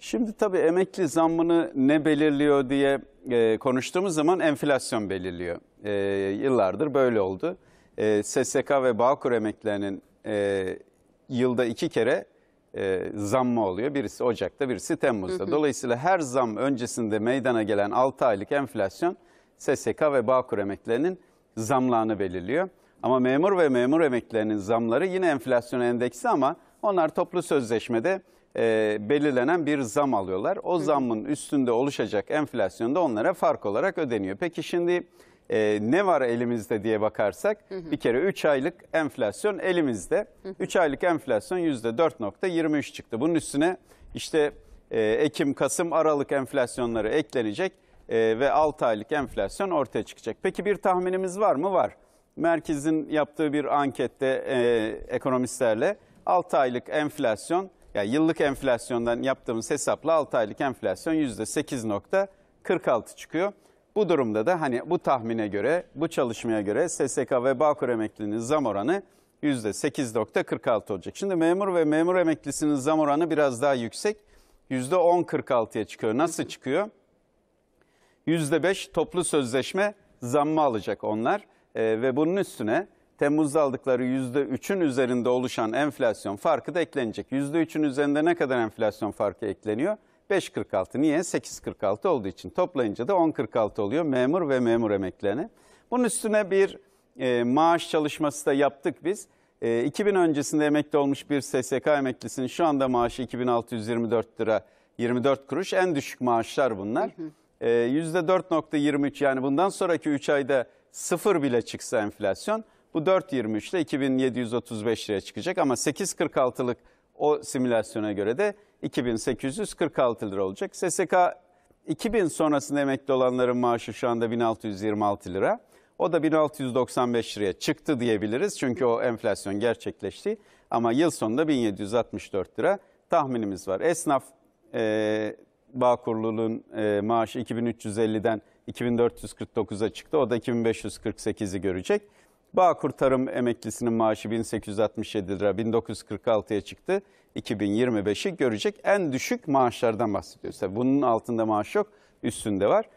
Şimdi tabii emekli zammını ne belirliyor diye e, konuştuğumuz zaman enflasyon belirliyor. E, yıllardır böyle oldu. E, SSK ve Bağkur emeklilerinin e, yılda iki kere e, zammı oluyor. Birisi Ocak'ta, birisi Temmuz'da. Dolayısıyla her zam öncesinde meydana gelen 6 aylık enflasyon SSK ve Bağkur emeklilerinin zamlarını belirliyor. Ama memur ve memur emeklilerinin zamları yine enflasyon endeksi ama onlar toplu sözleşmede e, belirlenen bir zam alıyorlar. O zamın üstünde oluşacak enflasyon da onlara fark olarak ödeniyor. Peki şimdi e, ne var elimizde diye bakarsak hı hı. bir kere 3 aylık enflasyon elimizde. 3 aylık enflasyon %4.23 çıktı. Bunun üstüne işte e, Ekim, Kasım, Aralık enflasyonları eklenecek e, ve 6 aylık enflasyon ortaya çıkacak. Peki bir tahminimiz var mı? Var. Merkezin yaptığı bir ankette e, ekonomistlerle 6 aylık enflasyon ya yıllık enflasyondan yaptığımız hesapla 6 aylık enflasyon %8.46 çıkıyor. Bu durumda da hani bu tahmine göre, bu çalışmaya göre SSK ve Bağkur emekliliğinin zam oranı %8.46 olacak. Şimdi memur ve memur emeklisinin zam oranı biraz daha yüksek. %10.46'ya çıkıyor. Nasıl çıkıyor? %5 toplu sözleşme zammı alacak onlar. E, ve bunun üstüne Temmuz'da aldıkları %3'ün üzerinde oluşan enflasyon farkı da eklenecek. %3'ün üzerinde ne kadar enflasyon farkı ekleniyor? 5.46. Niye? 8.46 olduğu için. Toplayınca da 10.46 oluyor memur ve memur emeklerine. Bunun üstüne bir e, maaş çalışması da yaptık biz. E, 2000 öncesinde emekli olmuş bir SSK emeklisinin şu anda maaşı 2624 lira 24 kuruş. En düşük maaşlar bunlar. Hı hı. E, %4.23 yani bundan sonraki 3 ayda sıfır bile çıksa enflasyon bu 4.23'te 2735 liraya çıkacak ama 8.46'lık o simülasyona göre de 2846 lira olacak. SSK 2000 sonrasında emekli olanların maaşı şu anda 1626 lira. O da 1695 liraya çıktı diyebiliriz çünkü o enflasyon gerçekleşti. Ama yıl sonunda 1764 lira tahminimiz var. Esnaf e, Bağkurlu'nun e, maaşı 2350'den 2449'a çıktı. O da 2548'i görecek. Bağkur Tarım emeklisinin maaşı 1867 lira 1946'ya çıktı. 2025'i görecek en düşük maaşlardan bahsediyoruz. Tabii bunun altında maaş yok, üstünde var.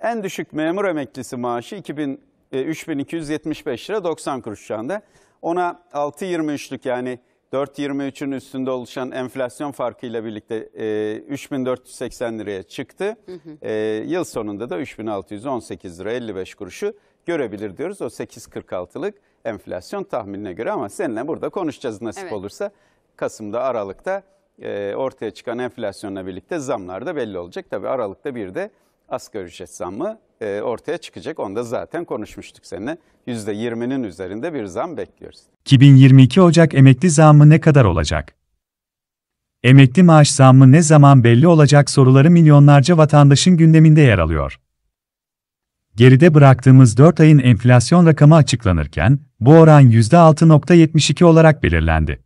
En düşük memur emeklisi maaşı 2000, e, 3275 lira 90 kuruş şu anda. Ona 6.23'lük yani 4.23'ün üstünde oluşan enflasyon farkıyla birlikte e, 3480 liraya çıktı. Hı hı. E, yıl sonunda da 3618 lira 55 kuruşu görebilir diyoruz. O 8.46'lık enflasyon tahminine göre ama seninle burada konuşacağız nasip evet. olursa. Kasım'da, Aralık'ta e, ortaya çıkan enflasyonla birlikte zamlar da belli olacak. Tabii Aralık'ta bir de asgari ücret zammı e, ortaya çıkacak. Onu da zaten konuşmuştuk seninle. %20'nin üzerinde bir zam bekliyoruz. 2022 Ocak emekli zammı ne kadar olacak? Emekli maaş zammı ne zaman belli olacak soruları milyonlarca vatandaşın gündeminde yer alıyor geride bıraktığımız 4 ayın enflasyon rakamı açıklanırken, bu oran %6.72 olarak belirlendi.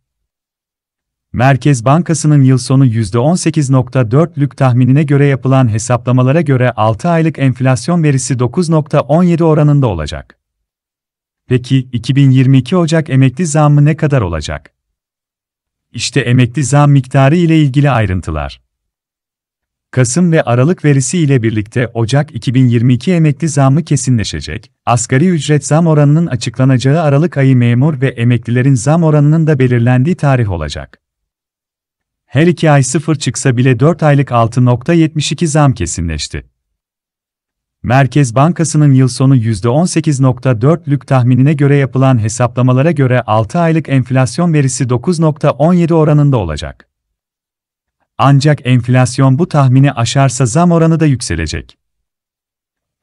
Merkez Bankası'nın yıl sonu %18.4'lük tahminine göre yapılan hesaplamalara göre 6 aylık enflasyon verisi 9.17 oranında olacak. Peki 2022 Ocak emekli zammı ne kadar olacak? İşte emekli zam miktarı ile ilgili ayrıntılar. Kasım ve Aralık verisi ile birlikte Ocak 2022 emekli zammı kesinleşecek. Asgari ücret zam oranının açıklanacağı Aralık ayı memur ve emeklilerin zam oranının da belirlendiği tarih olacak. Her iki ay sıfır çıksa bile 4 aylık 6.72 zam kesinleşti. Merkez Bankası'nın yıl sonu %18.4'lük tahminine göre yapılan hesaplamalara göre 6 aylık enflasyon verisi 9.17 oranında olacak. Ancak enflasyon bu tahmini aşarsa zam oranı da yükselecek.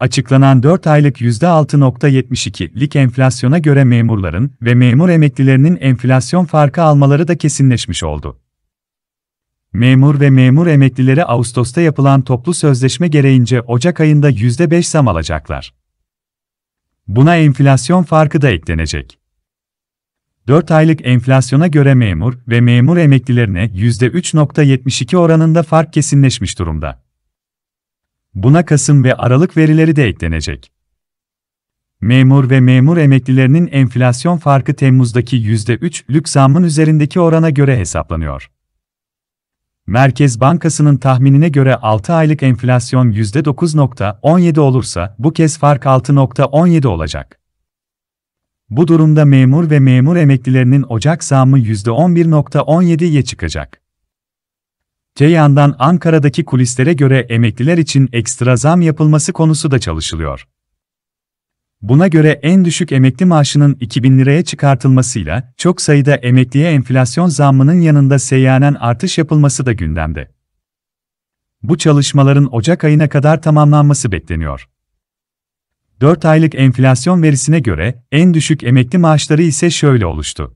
Açıklanan 4 aylık %6.72'lik enflasyona göre memurların ve memur emeklilerinin enflasyon farkı almaları da kesinleşmiş oldu. Memur ve memur emeklileri Ağustos'ta yapılan toplu sözleşme gereğince Ocak ayında %5 zam alacaklar. Buna enflasyon farkı da eklenecek. 4 aylık enflasyona göre memur ve memur emeklilerine %3.72 oranında fark kesinleşmiş durumda. Buna Kasım ve Aralık verileri de eklenecek. Memur ve memur emeklilerinin enflasyon farkı Temmuz'daki %3'lük zammın üzerindeki orana göre hesaplanıyor. Merkez Bankası'nın tahminine göre 6 aylık enflasyon %9.17 olursa bu kez fark 6.17 olacak. Bu durumda memur ve memur emeklilerinin Ocak zamı %11.17'ye çıkacak. Te yandan Ankara'daki kulislere göre emekliler için ekstra zam yapılması konusu da çalışılıyor. Buna göre en düşük emekli maaşının 2000 liraya çıkartılmasıyla çok sayıda emekliye enflasyon zammının yanında seyyanen artış yapılması da gündemde. Bu çalışmaların Ocak ayına kadar tamamlanması bekleniyor. 4 aylık enflasyon verisine göre en düşük emekli maaşları ise şöyle oluştu.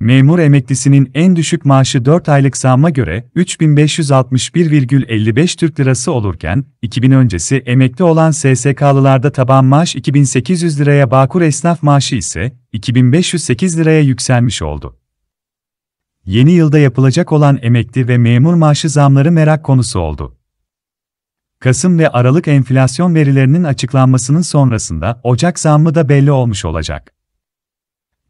Memur emeklisinin en düşük maaşı 4 aylık zamma göre 3561,55 Türk Lirası olurken, 2000 öncesi emekli olan SSK'lılarda taban maaş 2800 liraya Bakur esnaf maaşı ise 2508 liraya yükselmiş oldu. Yeni yılda yapılacak olan emekli ve memur maaşı zamları merak konusu oldu. Kasım ve Aralık enflasyon verilerinin açıklanmasının sonrasında Ocak zammı da belli olmuş olacak.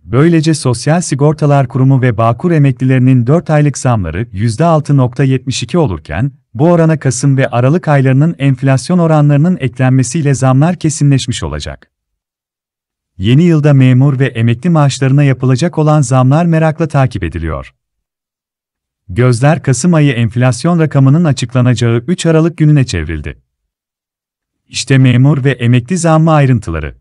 Böylece Sosyal Sigortalar Kurumu ve Bağkur emeklilerinin 4 aylık zamları %6.72 olurken, bu orana Kasım ve Aralık aylarının enflasyon oranlarının eklenmesiyle zamlar kesinleşmiş olacak. Yeni yılda memur ve emekli maaşlarına yapılacak olan zamlar merakla takip ediliyor. Gözler Kasım ayı enflasyon rakamının açıklanacağı 3 Aralık gününe çevrildi. İşte memur ve emekli zammı ayrıntıları.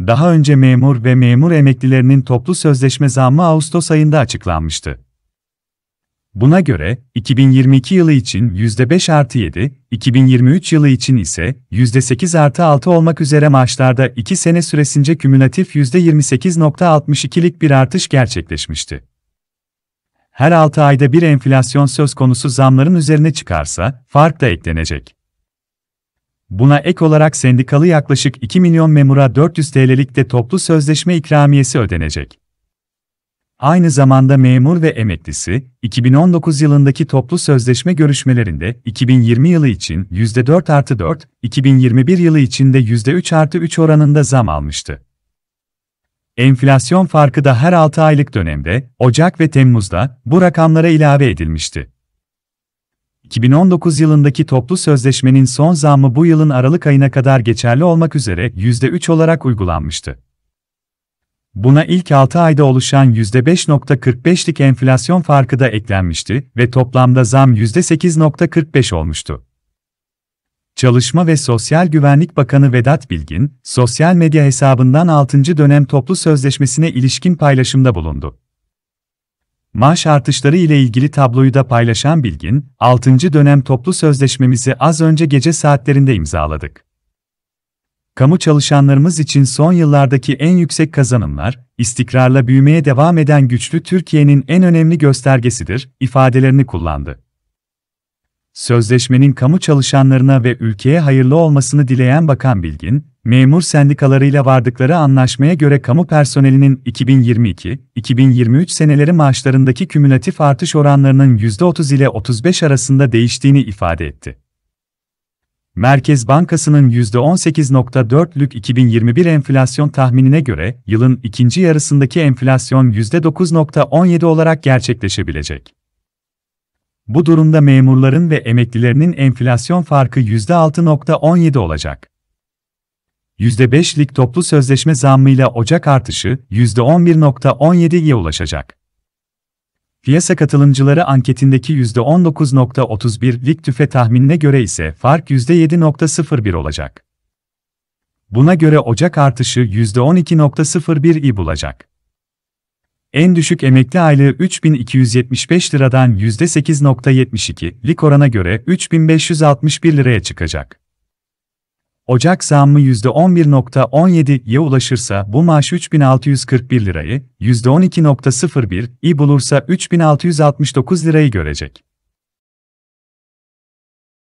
Daha önce memur ve memur emeklilerinin toplu sözleşme zammı Ağustos ayında açıklanmıştı. Buna göre, 2022 yılı için %5 artı 7, 2023 yılı için ise %8 artı 6 olmak üzere maaşlarda 2 sene süresince kümülatif %28.62'lik bir artış gerçekleşmişti her 6 ayda bir enflasyon söz konusu zamların üzerine çıkarsa, fark da eklenecek. Buna ek olarak sendikalı yaklaşık 2 milyon memura 400 TL'lik de toplu sözleşme ikramiyesi ödenecek. Aynı zamanda memur ve emeklisi, 2019 yılındaki toplu sözleşme görüşmelerinde 2020 yılı için %4 artı 4, 2021 yılı için de %3 artı 3 oranında zam almıştı. Enflasyon farkı da her 6 aylık dönemde, Ocak ve Temmuz'da bu rakamlara ilave edilmişti. 2019 yılındaki toplu sözleşmenin son zammı bu yılın Aralık ayına kadar geçerli olmak üzere %3 olarak uygulanmıştı. Buna ilk 6 ayda oluşan %5.45'lik enflasyon farkı da eklenmişti ve toplamda zam %8.45 olmuştu. Çalışma ve Sosyal Güvenlik Bakanı Vedat Bilgin, sosyal medya hesabından 6. dönem toplu sözleşmesine ilişkin paylaşımda bulundu. Maaş artışları ile ilgili tabloyu da paylaşan Bilgin, 6. dönem toplu sözleşmemizi az önce gece saatlerinde imzaladık. Kamu çalışanlarımız için son yıllardaki en yüksek kazanımlar, istikrarla büyümeye devam eden güçlü Türkiye'nin en önemli göstergesidir ifadelerini kullandı. Sözleşmenin kamu çalışanlarına ve ülkeye hayırlı olmasını dileyen Bakan Bilgin, memur sendikalarıyla vardıkları anlaşmaya göre kamu personelinin 2022-2023 seneleri maaşlarındaki kümülatif artış oranlarının %30 ile 35 arasında değiştiğini ifade etti. Merkez Bankası'nın %18.4'lük 2021 enflasyon tahminine göre yılın ikinci yarısındaki enflasyon %9.17 olarak gerçekleşebilecek. Bu durumda memurların ve emeklilerinin enflasyon farkı %6.17 olacak. %5'lik toplu sözleşme zammıyla Ocak artışı %11.17'ye ulaşacak. Piyasa katılımcıları anketindeki %19.31'lik tüfe tahminine göre ise fark %7.01 olacak. Buna göre Ocak artışı %12.01'i bulacak. En düşük emekli aylığı 3275 liradan %8.72'lik orana göre 3561 liraya çıkacak. Ocak zammı %11.17'ye ulaşırsa bu maaş 3641 lirayı, %12.01'i bulursa 3669 lirayı görecek.